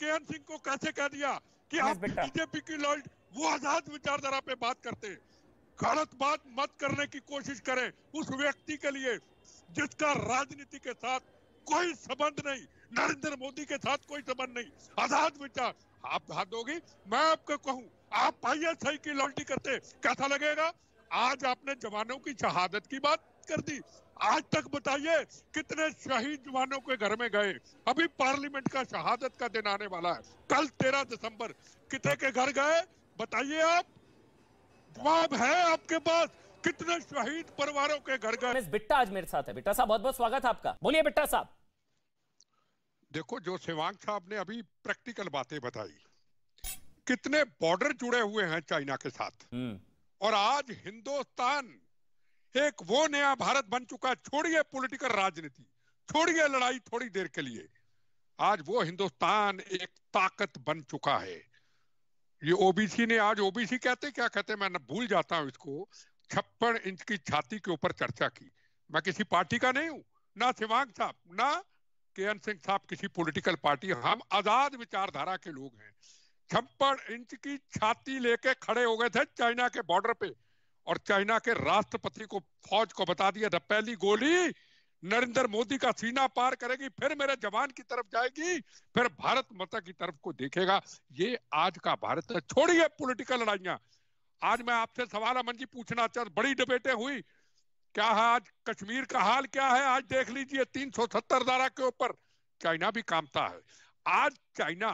KN Singh को कैसे कह दिया कि आप बीजेपी की लॉयल वो आजाद विचारधारा पे बात करते गलत बात मत करने की कोशिश करें उस व्यक्ति के लिए जिसका राजनीति के साथ कोई संबंध नहीं नरेंद्र मोदी के साथ कोई संबंध नहीं आजाद विचार आप हाथ दोगी मैं आपको कहूं आप आई की लॉल्टी करते कैसा लगेगा आज आपने जवानों की शहादत की बात कर दी आज तक बताइए कितने शहीद जवानों के घर में गए अभी पार्लियामेंट का शहादत का दिन आने वाला है कल तेरह दिसंबर कितने के घर गए बताइए आप जवाब है आपके पास कितने शहीद परिवारों के घर गए बिट्टा आज मेरे साथ है बिट्टा साहब बहुत बहुत स्वागत है आपका बोलिए बिट्टा साहब देखो जो सेवांग साहब ने अभी प्रैक्टिकल बातें बताई कितने बॉर्डर जुड़े हुए हैं चाइना के साथ हम्म। और आज हिंदुस्तान एक वो नया भारत बन चुका है छोड़िए पॉलिटिकल राजनीति छोड़िए लड़ाई थोड़ी देर के लिए आज वो हिंदुस्तान एक ताकत बन चुका है ये ओबीसी ने आज ओबीसी कहते क्या कहते मैं भूल जाता हूं इसको छप्पन इंच की छाती के ऊपर चर्चा की मैं किसी पार्टी का नहीं हूं ना सिवांग साहब ना के सिंह साहब किसी पॉलिटिकल पार्टी हम आजाद विचारधारा के लोग हैं छप्पन इंच की छाती लेके खड़े हो गए थे चाइना के बॉर्डर पे और चाइना के राष्ट्रपति को फौज को बता दिया था पहली गोली नरेंद्र मोदी का सीना पार करेगी फिर मेरे जवान की तरफ जाएगी फिर भारत माता की तरफ को देखेगा ये आज का भारत है छोड़िए पॉलिटिकल लड़ाइया आज मैं आपसे सवाल अमन जी पूछना हूँ बड़ी डिबेटें हुई क्या है आज कश्मीर का हाल क्या है आज देख लीजिए 370 धारा के ऊपर चाइना भी कामता है आज चाइना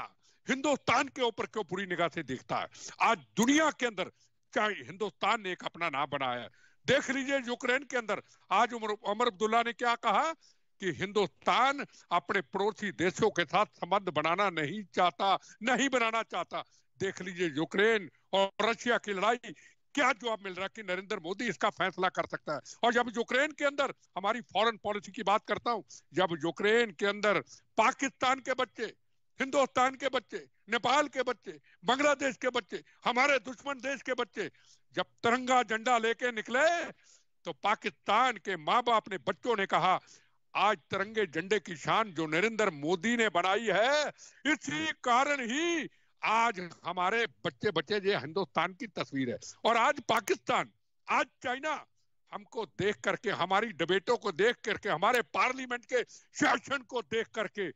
हिंदुस्तान के ऊपर क्यों पूरी निगाह से देखता है आज दुनिया के अंदर क्या हिंदुस्तान ने एक अपना नाम बनाया है देख लीजिए यूक्रेन के अंदर आज उमर उमर अब्दुल्ला ने क्या कहा कि हिंदुस्तान अपने पड़ोसी देशों के साथ संबंध बनाना नहीं चाहता नहीं बनाना चाहता देख लीजिए यूक्रेन और रशिया की लड़ाई क्या जवाब मिल रहा है कि नरेंद्र मोदी इसका फैसला कर सकता है और जब यूक्रेन के अंदर हमारी फॉरेन पॉलिसी की बात करता हूं जब यूक्रेन के अंदर पाकिस्तान के बच्चे हिंदुस्तान के बच्चे नेपाल के बच्चे बांग्लादेश के बच्चे हमारे दुश्मन देश के बच्चे जब तिरंगा झंडा लेके निकले तो पाकिस्तान के माँ बाप ने बच्चों ने कहा आज तिरंगे झंडे की शान जो नरेंद्र मोदी ने बनाई है इसी कारण ही आज हमारे बच्चे बच्चे ये हिंदुस्तान की तस्वीर है और आज पाकिस्तान आज चाइना हमको देख करके हमारी डिबेटों को देख करके हमारे पार्लियामेंट के शासन को देख करके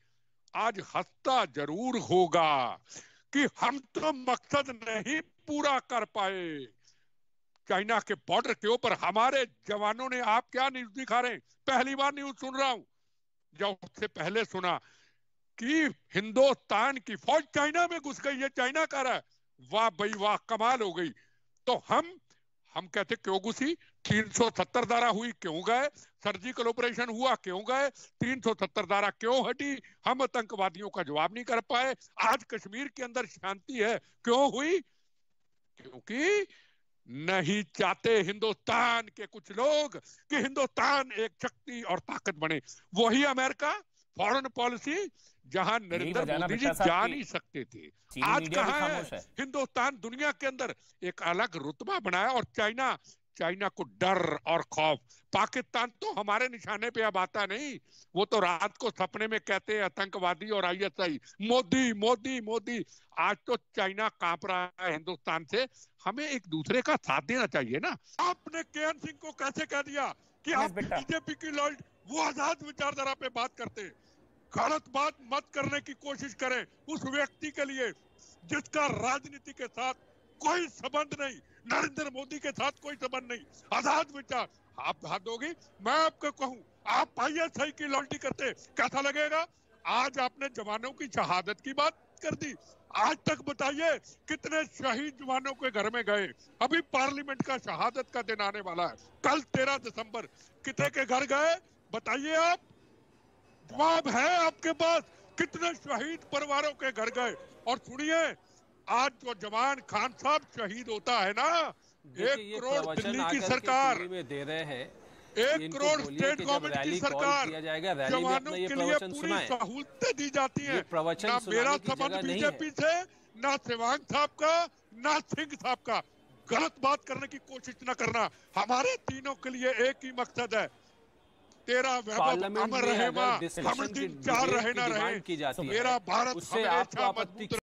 आज हस्ता जरूर होगा कि हम तो मकसद नहीं पूरा कर पाए चाइना के बॉर्डर के ऊपर हमारे जवानों ने आप क्या न्यूज दिखा रहे हैं पहली बार न्यूज सुन रहा हूं जब उससे पहले सुना कि हिंदुस्तान की फौज चाइना में घुस गई है चाइना कर रहा है वाह भाई वाह कमाल हो गई तो हम हम कहते क्यों घुसी 370 धारा हुई क्यों गए सर्जिकल ऑपरेशन हुआ क्यों गए 370 धारा क्यों हटी हम आतंकवादियों का जवाब नहीं कर पाए आज कश्मीर के अंदर शांति है क्यों हुई क्योंकि नहीं चाहते हिंदुस्तान के कुछ लोग कि हिंदुस्तान एक शक्ति और ताकत बने वही अमेरिका फॉरेन पॉलिसी जहां तो नरेंद्र मोदी जी जा नहीं सकते थे आज कहा है, है हिंदुस्तान दुनिया के अंदर एक अलग रुतबा बनाया और चाइना चाइना को डर और खौफ पाकिस्तान तो हमारे निशाने पे अब आता नहीं वो तो रात को सपने में कहते हैं आतंकवादी और आईएसआई मोदी मोदी मोदी आज तो चाइना कांप रहा है हिंदुस्तान से हमें एक दूसरे का साथ देना चाहिए ना आपने के सिंह को कैसे कह दिया कि आप बीजेपी की लॉल्ट वो आजाद विचारधारा पे बात करते गलत बात मत करने की कोशिश करें उस व्यक्ति के लिए जिसका राजनीति के साथ कोई संबंध नहीं नरेंद्र मोदी के साथ कोई संबंध नहीं आजाद विचार आप हाथ दोगे मैं आपको कहूँ आप पाइए सही की लॉल्टी करते कैसा लगेगा आज आपने जवानों की शहादत की बात कर दी आज तक बताइए कितने शहीद जवानों के घर में गए अभी पार्लियामेंट का शहादत का दिन आने वाला है कल तेरह दिसंबर कितने के घर गए बताइए आप जवाब है आपके पास कितने शहीद परिवारों के घर गए और सुनिए आज जो जवान खान साहब शहीद होता है ना एक करोड़ दिल्ली की सरकार में दे रहे हैं एक करोड़ स्टेट गवर्नमेंट की सरकार जवानों के लिए पूरी सहूलतें दी जाती है ना मेरा संबंध बीजेपी से ना शिवांग साहब का ना सिंह साहब का गलत बात करने की कोशिश न करना हमारे तीनों के लिए एक ही मकसद है तेरा वैभव अमर रहे चार रहे ना रहे मेरा भारत हमेशा अच्छा मजबूत